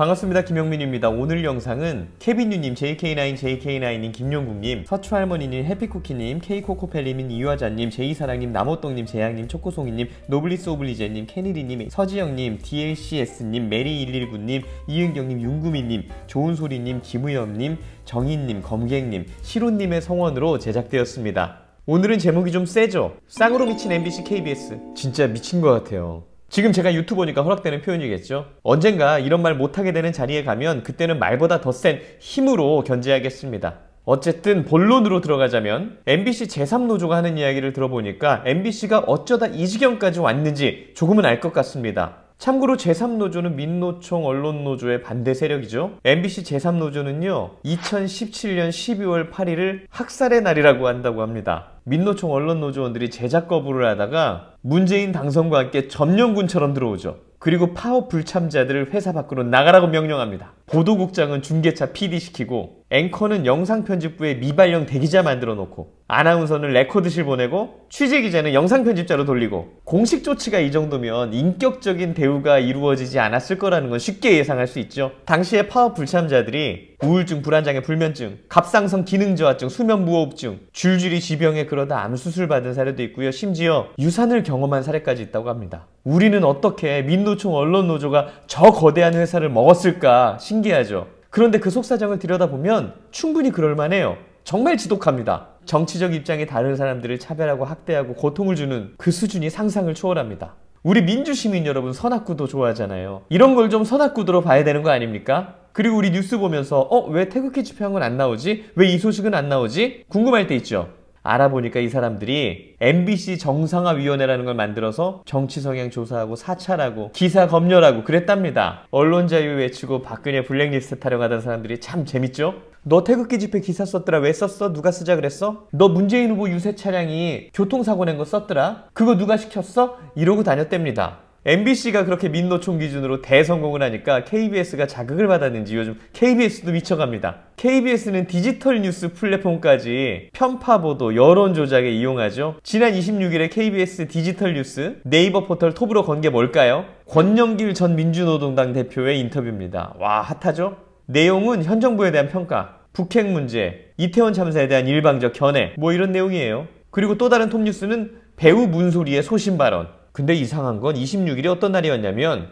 반갑습니다. 김영민입니다. 오늘 영상은 케빈유님, JK9, JK9님, 김용국님, 서추할머니님, 해피쿠키님, K코코펠리님, 이화자님, 제이사랑님, 나모똥님, 재양님, 초코송이님, 노블리스 오블리제님, 케니리님, 서지영님, DLCS님, 메리119님, 이은경님, 윤구미님, 좋은소리님, 김우엽님, 정인님, 검객님, 시로님의 성원으로 제작되었습니다. 오늘은 제목이 좀 세죠? 쌍으로 미친 MBC KBS. 진짜 미친 것 같아요. 지금 제가 유튜버니까 허락되는 표현이겠죠. 언젠가 이런 말 못하게 되는 자리에 가면 그때는 말보다 더 센 힘으로 견제하겠습니다. 어쨌든 본론으로 들어가자면 MBC 제3노조가 하는 이야기를 들어보니까 MBC가 어쩌다 이 지경까지 왔는지 조금은 알 것 같습니다. 참고로 제3노조는 민노총 언론노조의 반대 세력이죠. MBC 제3노조는요, 2017년 12월 8일을 학살의 날이라고 한다고 합니다. 민노총 언론노조원들이 제작 거부를 하다가 문재인 당선과 함께 점령군처럼 들어오죠. 그리고 파업 불참자들을 회사 밖으로 나가라고 명령합니다. 보도국장은 중계차 PD 시키고 앵커는 영상편집부에 미발령 대기자 만들어 놓고 아나운서는 레코드실 보내고 취재기자는 영상편집자로 돌리고 공식 조치가 이 정도면 인격적인 대우가 이루어지지 않았을 거라는 건 쉽게 예상할 수 있죠. 당시의 파업 불참자들이 우울증, 불안장애, 불면증, 갑상선 기능저하증, 수면무호흡증, 줄줄이 지병에 그러다 암수술 받은 사례도 있고요. 심지어 유산을 경험한 사례까지 있다고 합니다. 우리는 어떻게 민노총 언론노조가 저 거대한 회사를 먹었을까 신경 신기하죠. 그런데 그 속사정을 들여다보면 충분히 그럴만해요. 정말 지독합니다. 정치적 입장에 다른 사람들을 차별하고 학대하고 고통을 주는 그 수준이 상상을 초월합니다. 우리 민주시민 여러분 선악구도 좋아하잖아요. 이런 걸 좀 선악구도로 봐야 되는 거 아닙니까? 그리고 우리 뉴스 보면서 어? 왜 태극기 집회한 건 안 나오지? 왜 이 소식은 안 나오지? 궁금할 때 있죠. 알아보니까 이 사람들이 MBC 정상화위원회라는 걸 만들어서 정치 성향 조사하고 사찰하고 기사 검열하고 그랬답니다. 언론 자유 외치고 박근혜 블랙리스트 타령하던 사람들이 참 재밌죠? 너 태극기 집회 기사 썼더라 왜 썼어? 누가 쓰자 그랬어? 너 문재인 후보 유세 차량이 교통사고 낸 거 썼더라? 그거 누가 시켰어? 이러고 다녔답니다. MBC가 그렇게 민노총 기준으로 대성공을 하니까 KBS가 자극을 받았는지 요즘 KBS도 미쳐갑니다. KBS는 디지털 뉴스 플랫폼까지 편파 보도, 여론 조작에 이용하죠. 지난 26일에 KBS 디지털 뉴스 네이버 포털 톱으로 건 게 뭘까요? 권영길 전 민주노동당 대표의 인터뷰입니다. 와, 핫하죠? 내용은 현 정부에 대한 평가, 북핵 문제, 이태원 참사에 대한 일방적 견해, 뭐 이런 내용이에요. 그리고 또 다른 톱 뉴스는 배우 문소리의 소신 발언, 근데 이상한 건 26일이 어떤 날이었냐면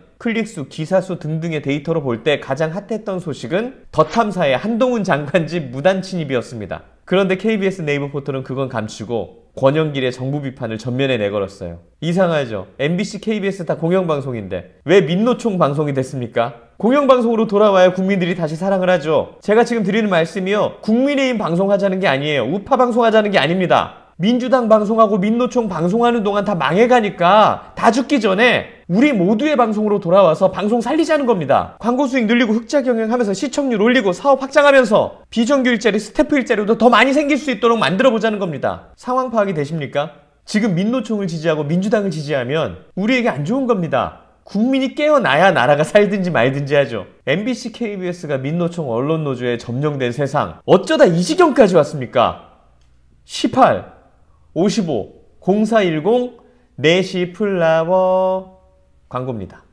클릭수, 기사수 등등의 데이터로 볼 때 가장 핫했던 소식은 더 탐사의 한동훈 장관 집 무단 침입이었습니다. 그런데 KBS 네이버 포털은 그건 감추고 권영길의 정부 비판을 전면에 내걸었어요. 이상하죠. MBC, KBS 다 공영방송인데 왜 민노총 방송이 됐습니까? 공영방송으로 돌아와야 국민들이 다시 사랑을 하죠. 제가 지금 드리는 말씀이요. 국민의힘 방송하자는 게 아니에요. 우파 방송하자는 게 아닙니다. 민주당 방송하고 민노총 방송하는 동안 다 망해가니까 다 죽기 전에 우리 모두의 방송으로 돌아와서 방송 살리자는 겁니다. 광고 수익 늘리고 흑자 경영하면서 시청률 올리고 사업 확장하면서 비정규 일자리, 스태프 일자리도 더 많이 생길 수 있도록 만들어 보자는 겁니다. 상황 파악이 되십니까? 지금 민노총을 지지하고 민주당을 지지하면 우리에게 안 좋은 겁니다. 국민이 깨어나야 나라가 살든지 말든지 하죠. MBC, KBS가 민노총 언론노조에 점령된 세상 어쩌다 이 지경까지 왔습니까? 18 55 0410 4시 플라워 광고입니다.